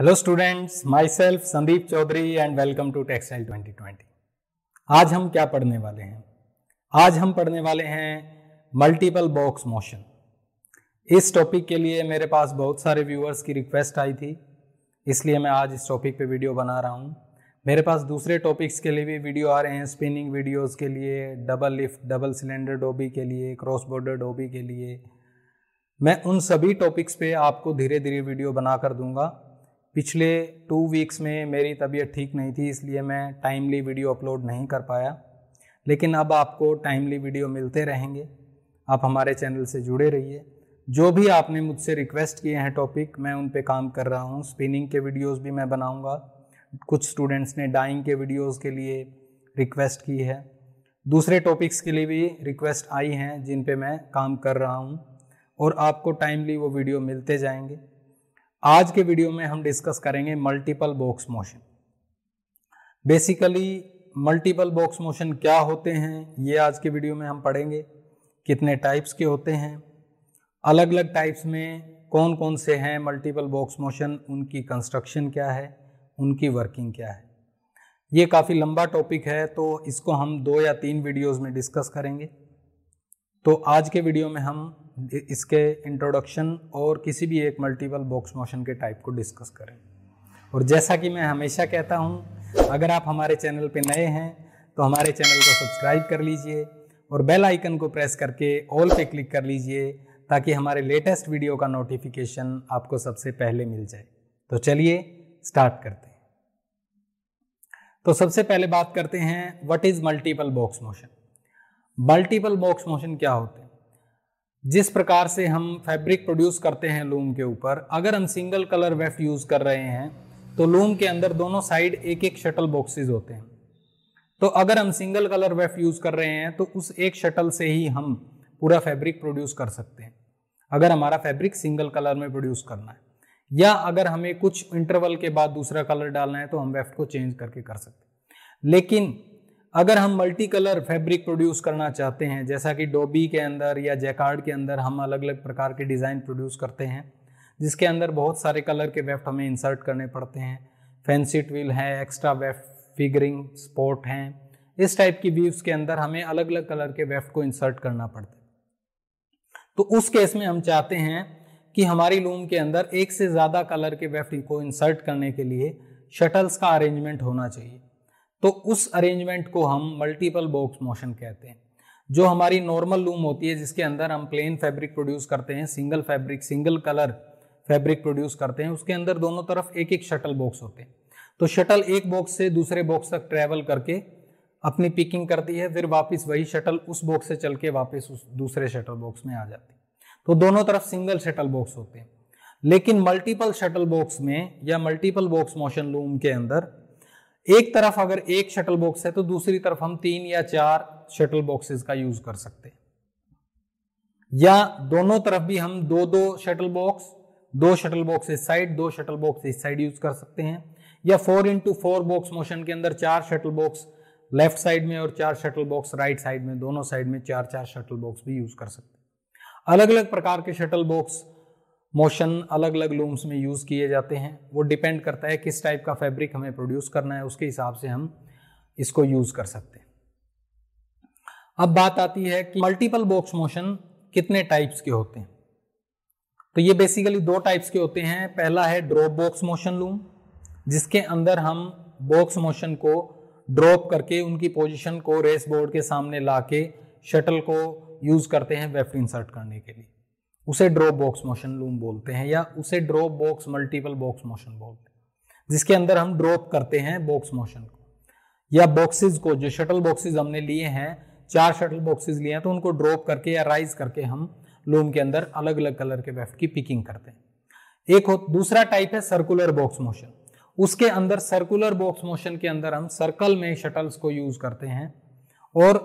hello students myself Sandeep Chaudhary and welcome to textile 2020 आज हम क्या पढ़ने वाले हैं आज हम पढ़ने वाले हैं मल्टीपल बॉक्स मोशन इस टॉपिक के लिए मेरे पास बहुत सारे व्यूअर्स की रिक्वेस्ट आई थी इसलिए मैं आज इस टॉपिक पे वीडियो बना रहा हूँ मेरे पास दूसरे टॉपिक्स के लिए भी वीडियो आ रहे हैं स्पिनिंग वीडियोज़ के लिए double lift double cylinder dobby के लिए क्रॉस बॉर्डर डोबी के लिए मैं उन सभी टॉपिक्स पे आपको धीरे धीरे वीडियो बना कर दूंगा पिछले टू वीक्स में मेरी तबीयत ठीक नहीं थी इसलिए मैं टाइमली वीडियो अपलोड नहीं कर पाया लेकिन अब आपको टाइमली वीडियो मिलते रहेंगे आप हमारे चैनल से जुड़े रहिए जो भी आपने मुझसे रिक्वेस्ट किए हैं टॉपिक मैं उन पे काम कर रहा हूँ स्पिनिंग के वीडियोस भी मैं बनाऊँगा कुछ स्टूडेंट्स ने डाइंग के वीडियोस के लिए रिक्वेस्ट की है दूसरे टॉपिक्स के लिए भी रिक्वेस्ट आई हैं जिन पे मैं काम कर रहा हूँ और आपको टाइमली वो वीडियो मिलते जाएंगे आज के वीडियो में हम डिस्कस करेंगे multiple box motion basically multiple box motion क्या होते हैं ये आज के वीडियो में हम पढ़ेंगे कितने टाइप्स के होते हैं अलग अलग टाइप्स में कौन कौन से हैं मल्टीपल बॉक्स मोशन उनकी कंस्ट्रक्शन क्या है उनकी वर्किंग क्या है ये काफ़ी लंबा टॉपिक है तो इसको हम दो या तीन वीडियोस में डिस्कस करेंगे तो आज के वीडियो में हम इसके इंट्रोडक्शन और किसी भी एक मल्टीपल बॉक्स मोशन के टाइप को डिस्कस करें और जैसा कि मैं हमेशा कहता हूं अगर आप हमारे चैनल पर नए हैं तो हमारे चैनल को सब्सक्राइब कर लीजिए और बेल आइकन को प्रेस करके ऑल पे क्लिक कर लीजिए ताकि हमारे लेटेस्ट वीडियो का नोटिफिकेशन आपको सबसे पहले मिल जाए तो चलिए स्टार्ट करते हैं तो सबसे पहले बात करते हैं what is multiple box motion multiple box motion क्या होते हैं जिस प्रकार से हम फैब्रिक प्रोड्यूस करते हैं लूम के ऊपर अगर हम सिंगल कलर वेफ्ट यूज़ कर रहे हैं तो लूम के अंदर दोनों साइड एक एक शटल बॉक्सेस होते हैं तो अगर हम सिंगल कलर वेफ्ट यूज़ कर रहे हैं तो उस एक शटल से ही हम पूरा फैब्रिक प्रोड्यूस कर सकते हैं अगर हमारा फैब्रिक सिंगल कलर में प्रोड्यूस करना है या अगर हमें कुछ इंटरवल के बाद दूसरा कलर डालना है तो हम वेफ्ट को चेंज करके कर सकते हैं लेकिन अगर हम मल्टी कलर फैब्रिक प्रोड्यूस करना चाहते हैं जैसा कि डोबी के अंदर या जैकार्ड के अंदर हम अलग अलग प्रकार के डिज़ाइन प्रोड्यूस करते हैं जिसके अंदर बहुत सारे कलर के वेफ्ट हमें इंसर्ट करने पड़ते हैं फैंसी ट्विल है एक्स्ट्रा वेफ्ट फिगरिंग स्पोर्ट हैं इस टाइप की व्यूज के अंदर हमें अलग अलग कलर के वेफ्ट को इंसर्ट करना पड़ता है तो उस केस में हम चाहते हैं कि हमारी लूम के अंदर एक से ज़्यादा कलर के वेफ्ट को इंसर्ट करने के लिए शटल्स का अरेंजमेंट होना चाहिए तो उस अरेंजमेंट को हम मल्टीपल बॉक्स मोशन कहते हैं जो हमारी नॉर्मल लूम होती है जिसके अंदर हम प्लेन फैब्रिक प्रोड्यूस करते हैं single fabric single colour fabric produce करते हैं उसके अंदर दोनों तरफ एक एक शटल बॉक्स होते हैं तो शटल एक बॉक्स से दूसरे बॉक्स तक ट्रैवल करके अपनी पिकिंग करती है फिर वापस वही शटल उस बॉक्स से चल के वापस उस दूसरे शटल बॉक्स में आ जाती है तो दोनों तरफ सिंगल शटल बॉक्स होते हैं लेकिन मल्टीपल शटल बॉक्स में या मल्टीपल बॉक्स मोशन लूम के अंदर एक तरफ अगर एक शटल बॉक्स है तो दूसरी तरफ हम तीन या चार शटल बॉक्सेस का यूज कर सकते हैं या दोनों तरफ भी हम दो दो शटल बॉक्स दो शटल बॉक्स इस साइड दो शटल बॉक्स इस साइड यूज कर सकते हैं या four into four box motion के अंदर चार शटल बॉक्स लेफ्ट साइड में और चार शटल बॉक्स राइट साइड में दोनों साइड में चार चार शटल बॉक्स भी यूज कर सकते हैं अलग अलग प्रकार के शटल बॉक्स मोशन अलग अलग लूम्स में यूज़ किए जाते हैं वो डिपेंड करता है किस टाइप का फैब्रिक हमें प्रोड्यूस करना है उसके हिसाब से हम इसको यूज़ कर सकते हैं अब बात आती है कि मल्टीपल बॉक्स मोशन कितने टाइप्स के होते हैं तो ये बेसिकली दो टाइप्स के होते हैं पहला है ड्रॉप बॉक्स मोशन लूम जिसके अंदर हम बॉक्स मोशन को ड्रॉप करके उनकी पोजीशन को रेस बोर्ड के सामने ला के शटल को यूज़ करते हैं वेफ्ट इंसर्ट करने के लिए उसे ड्रॉप बॉक्स मोशन लूम बोलते हैं या उसे drop box multiple box motion बोलते हैं जिसके अंदर हम ड्रॉप करते हैं बॉक्स मोशन को या बॉक्सेस को जो शटल बॉक्सेस हमने लिए हैं चार शटल बॉक्सेस लिए हैं तो उनको ड्रॉप करके या राइज करके हम लूम के अंदर अलग अलग कलर के वेफ्ट की पिकिंग करते हैं एक हो दूसरा टाइप है सर्कुलर बॉक्स मोशन उसके अंदर सर्कुलर बॉक्स मोशन के अंदर हम सर्कल में शटल्स को यूज करते हैं और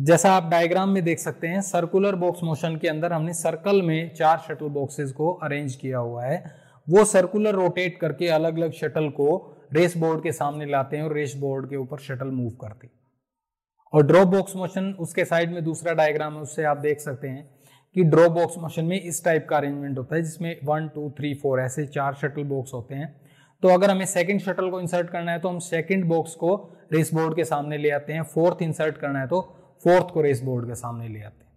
जैसा आप डायग्राम में देख सकते हैं सर्कुलर बॉक्स मोशन के अंदर हमने सर्कल में चार शटल बॉक्सेस को अरेंज किया हुआ है वो सर्कुलर रोटेट करके अलग अलग शटल को रेस बोर्ड के सामने लाते हैं और रेस बोर्ड के ऊपर शटल मूव हैं और ड्रॉप बॉक्स मोशन उसके साइड में दूसरा डायग्राम है उससे आप देख सकते हैं कि ड्रॉप बॉक्स मोशन में इस टाइप का अरेंजमेंट होता है जिसमें वन टू थ्री फोर ऐसे चार शटल बॉक्स होते हैं तो अगर हमें सेकंड शटल को इंसर्ट करना है तो हम सेकंड बॉक्स को रेस बोर्ड के सामने ले आते हैं फोर्थ इंसर्ट करना है तो फोर्थ को रेस बोर्ड के सामने ले आते हैं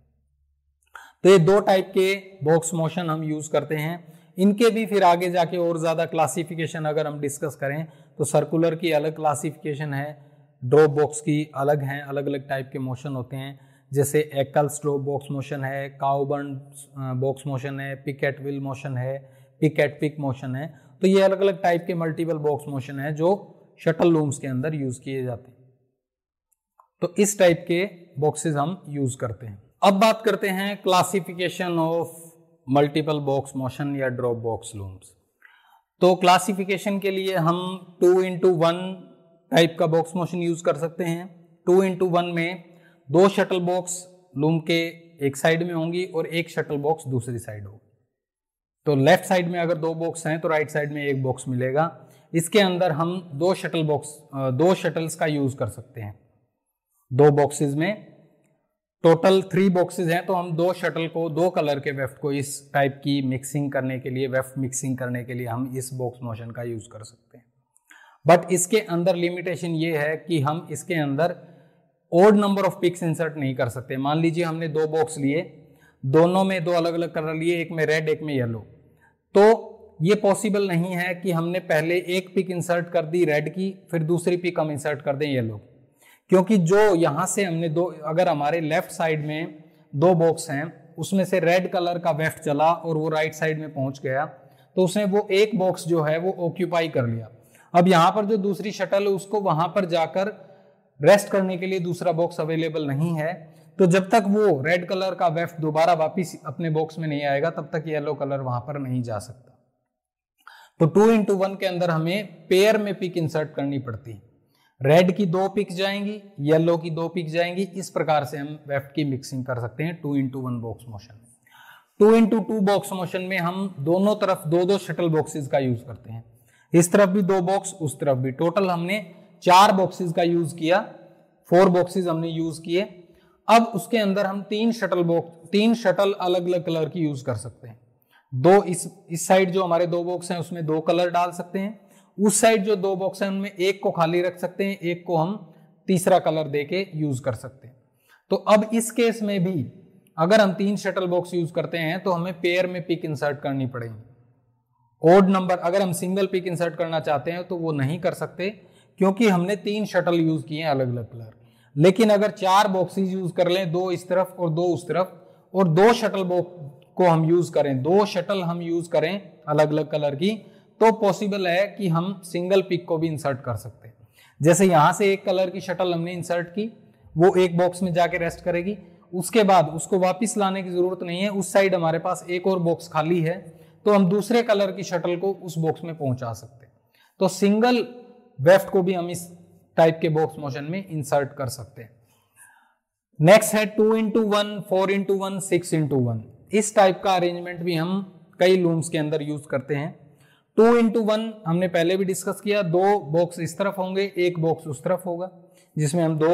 तो ये दो टाइप के बॉक्स मोशन हम यूज करते हैं इनके भी फिर आगे जाके और ज़्यादा क्लासिफिकेशन अगर हम डिस्कस करें तो सर्कुलर की अलग क्लासिफिकेशन है ड्रॉप बॉक्स की अलग हैं अलग अलग टाइप के मोशन होते हैं जैसे एकल्स ड्रॉप बॉक्स मोशन है काउबर्न बॉक्स मोशन है पिकेट विल मोशन है पिकेट पिक मोशन है तो ये अलग अलग टाइप के मल्टीपल बॉक्स मोशन है जो शटल लूम्स के अंदर यूज़ किए जाते हैं तो इस टाइप के बॉक्सेस हम यूज करते हैं अब बात करते हैं classification of multiple box motion या ड्रॉप बॉक्स लूम्स तो क्लासिफिकेशन के लिए हम टू इंटू वन टाइप का बॉक्स मोशन यूज कर सकते हैं टू इंटू वन में दो शटल बॉक्स लूम के एक साइड में होंगी और एक शटल बॉक्स दूसरी साइड होगी तो लेफ्ट साइड में अगर दो बॉक्स हैं तो राइट साइड में एक बॉक्स मिलेगा इसके अंदर हम दो शटल बॉक्स दो शटल्स का यूज कर सकते हैं दो बॉक्सेस में टोटल थ्री बॉक्सेस हैं तो हम दो शटल को दो कलर के वेफ्ट को इस टाइप की मिक्सिंग करने के लिए वेफ्ट मिक्सिंग करने के लिए हम इस बॉक्स मोशन का यूज़ कर सकते हैं बट इसके अंदर लिमिटेशन ये है कि हम इसके अंदर odd number of picks insert नहीं कर सकते मान लीजिए हमने दो बॉक्स लिए दोनों में दो अलग अलग कलर लिए एक में रेड एक में येलो तो ये पॉसिबल नहीं है कि हमने पहले एक पिक इंसर्ट कर दी रेड की फिर दूसरी पिक हम इंसर्ट कर दें येलो की क्योंकि जो यहाँ से हमने दो अगर हमारे लेफ्ट साइड में दो बॉक्स हैं उसमें से रेड कलर का वेफ्ट चला और वो राइट साइड में पहुंच गया तो उसने वो एक बॉक्स जो है वो ऑक्यूपाई कर लिया अब यहाँ पर जो दूसरी शटल है उसको वहां पर जाकर रेस्ट करने के लिए दूसरा बॉक्स अवेलेबल नहीं है तो जब तक वो रेड कलर का वेफ्ट दोबारा वापिस अपने बॉक्स में नहीं आएगा तब तक येलो कलर वहां पर नहीं जा सकता तो टू इंटू वन के अंदर हमें पेयर में पिक इंसर्ट करनी पड़ती है रेड की दो पिक जाएंगी येलो की दो पिक जाएंगी इस प्रकार से हम वेफ्ट की मिक्सिंग कर सकते हैं two into one box motion में two into two box motion में हम दोनों तरफ दो दो शटल बॉक्सेस का यूज करते हैं इस तरफ भी दो बॉक्स उस तरफ भी टोटल हमने चार बॉक्सेस का यूज किया फोर बॉक्सेस हमने यूज किए अब उसके अंदर हम तीन शटल बॉक्स तीन शटल अलग अलग कलर की यूज कर सकते हैं दो इस इस साइड जो हमारे दो बॉक्स हैं उसमें दो कलर डाल सकते हैं उस साइड जो दो बॉक्स हैं उनमें एक को खाली रख सकते हैं एक को हम तीसरा कलर दे के यूज कर सकते हैं तो अब इस केस में भी अगर हम तीन शटल बॉक्स यूज करते हैं तो हमें पेयर में पिक इंसर्ट करनी पड़ेगी ओड नंबर अगर हम सिंगल पिक इंसर्ट करना चाहते हैं तो वो नहीं कर सकते क्योंकि हमने तीन शटल यूज किए हैं अलग अलग कलर लेकिन अगर चार बॉक्सेस यूज कर लें दो इस तरफ और दो उस तरफ और दो शटल बॉक्स को हम यूज करें दो शटल हम यूज करें अलग अलग कलर की तो पॉसिबल है कि हम सिंगल पिक को भी इंसर्ट कर सकते हैं जैसे यहाँ से एक कलर की शटल हमने इंसर्ट की वो एक बॉक्स में जाके रेस्ट करेगी उसके बाद उसको वापस लाने की ज़रूरत नहीं है उस साइड हमारे पास एक और बॉक्स खाली है तो हम दूसरे कलर की शटल को उस बॉक्स में पहुंचा सकते हैं तो सिंगल वेफ्ट को भी हम इस टाइप के बॉक्स मोशन में इंसर्ट कर सकते हैं नेक्स्ट है two into one four into one six into one इस टाइप का अरेंजमेंट भी हम कई लूम्स के अंदर यूज करते हैं टू इंटू वन हमने पहले भी डिस्कस किया दो बॉक्स इस तरफ होंगे एक बॉक्स उस तरफ होगा जिसमें हम दो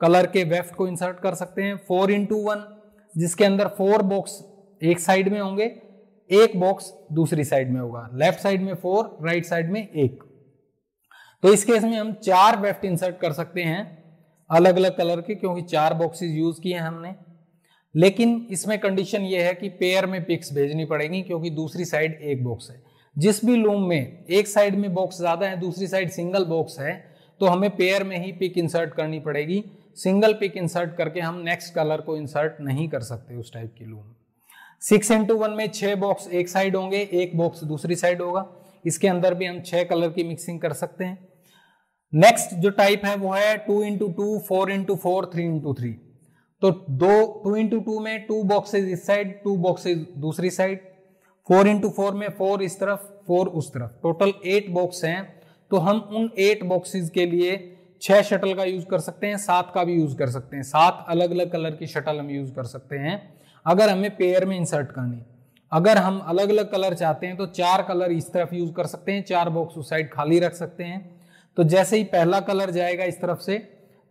कलर के वेफ्ट को इंसर्ट कर सकते हैं फोर इंटू वन जिसके अंदर फोर बॉक्स एक साइड में होंगे एक बॉक्स दूसरी साइड में होगा लेफ्ट साइड में फोर राइट साइड में एक तो इस केस में हम चार वेफ्ट इंसर्ट कर सकते हैं अलग अलग कलर के क्योंकि चार बॉक्सेस यूज किए हैं हमने लेकिन इसमें कंडीशन ये है कि पेयर में पिक्स भेजनी पड़ेगी क्योंकि दूसरी साइड एक बॉक्स है जिस भी लूम में एक साइड में बॉक्स ज़्यादा है दूसरी साइड सिंगल बॉक्स है तो हमें पेयर में ही पिक इंसर्ट करनी पड़ेगी सिंगल पिक इंसर्ट करके हम नेक्स्ट कलर को इंसर्ट नहीं कर सकते उस टाइप की लूम सिक्स इंटू वन में छः बॉक्स एक साइड होंगे एक बॉक्स दूसरी साइड होगा इसके अंदर भी हम छः कलर की मिक्सिंग कर सकते हैं नेक्स्ट जो टाइप है वो है two into two four into four three into three तो दो टू इंटू टू में टू बॉक्सेज इस साइड टू बॉक्सेज दूसरी साइड फोर इंटू फोर में फोर इस तरफ फोर उस तरफ टोटल एट बॉक्स हैं तो हम उन एट बॉक्सेस के लिए छह शटल का यूज कर सकते हैं सात का भी यूज कर सकते हैं सात अलग अलग कलर की शटल हम यूज कर सकते हैं अगर हमें पेयर में इंसर्ट करनी अगर हम अलग अलग कलर चाहते हैं तो चार कलर इस तरफ यूज कर सकते हैं चार बॉक्स उस साइड खाली रख सकते हैं तो जैसे ही पहला कलर जाएगा इस तरफ से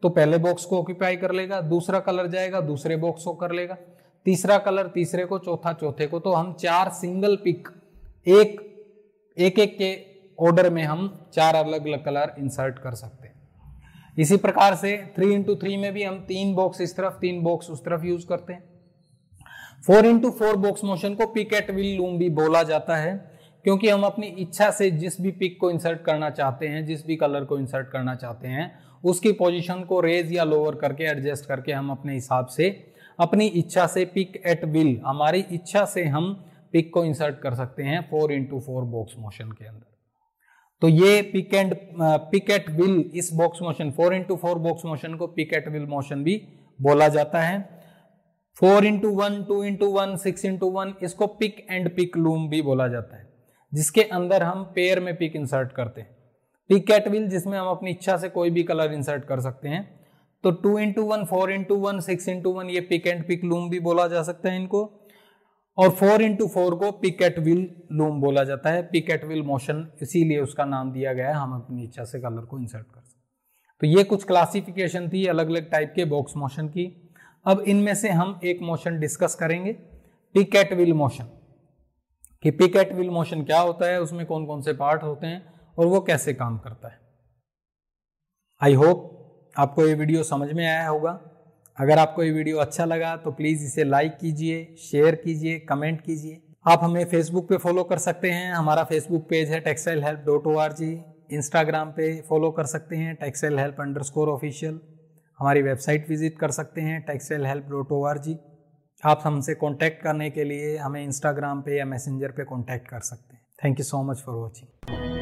तो पहले बॉक्स को ऑक्यूपाई कर लेगा दूसरा कलर जाएगा दूसरे बॉक्स को कर लेगा तीसरा कलर तीसरे को चौथा चौथे को तो हम चार सिंगल पिक एक एक एक के ऑर्डर में हम चार अलग अलग कलर इंसर्ट कर सकते हैं इसी प्रकार से थ्री इंटू थ्री में भी हम तीन बॉक्स इस तरफ तीन बॉक्स उस तरफ यूज करते हैं four into four box motion को पिक एट विल लूम भी बोला जाता है क्योंकि हम अपनी इच्छा से जिस भी पिक को इंसर्ट करना चाहते हैं जिस भी कलर को इंसर्ट करना चाहते हैं उसकी पोजीशन को रेज या लोअर करके एडजस्ट करके हम अपने हिसाब से अपनी इच्छा से पिक एट विल हमारी इच्छा से हम पिक को इंसर्ट कर सकते हैं four into four box motion के अंदर तो ये pick and pick at will इस box motion four into four box motion को पिक एट विल मोशन भी बोला जाता है four into one two into one six into one इसको पिक एंड पिक लूम भी बोला जाता है जिसके अंदर हम पेयर में पिक इंसर्ट करते हैं पिक एट विल जिसमें हम अपनी इच्छा से कोई भी कलर इंसर्ट कर सकते हैं तो two into one four into one six into one ये पिक एंड पिक लूम भी बोला जा सकता है इनको और फोर इंटू फोर को पिक एट लूम बोला जाता है पिक एट मोशन इसीलिए उसका नाम दिया गया है हम अपनी इच्छा से कलर को इंसर्ट कर सकते तो ये कुछ क्लासिफिकेशन थी अलग अलग टाइप के बॉक्स मोशन की अब इनमें से हम एक मोशन डिस्कस करेंगे पिक एट मोशन कि पिक एट मोशन क्या होता है उसमें कौन कौन से पार्ट होते हैं और वो कैसे काम करता है आई होप आपको ये वीडियो समझ में आया होगा अगर आपको ये वीडियो अच्छा लगा तो प्लीज़ इसे लाइक कीजिए शेयर कीजिए कमेंट कीजिए आप हमें फेसबुक पे फॉलो कर सकते हैं हमारा फेसबुक पेज है textile help dot O R G Instagram पे फॉलो कर सकते हैं textile help underscore official हमारी वेबसाइट विजिट कर सकते हैं textile help dot O R G आप हमसे कॉन्टैक्ट करने के लिए हमें इंस्टाग्राम पे या मैसेंजर पे कॉन्टैक्ट कर सकते हैं thank you so much for watching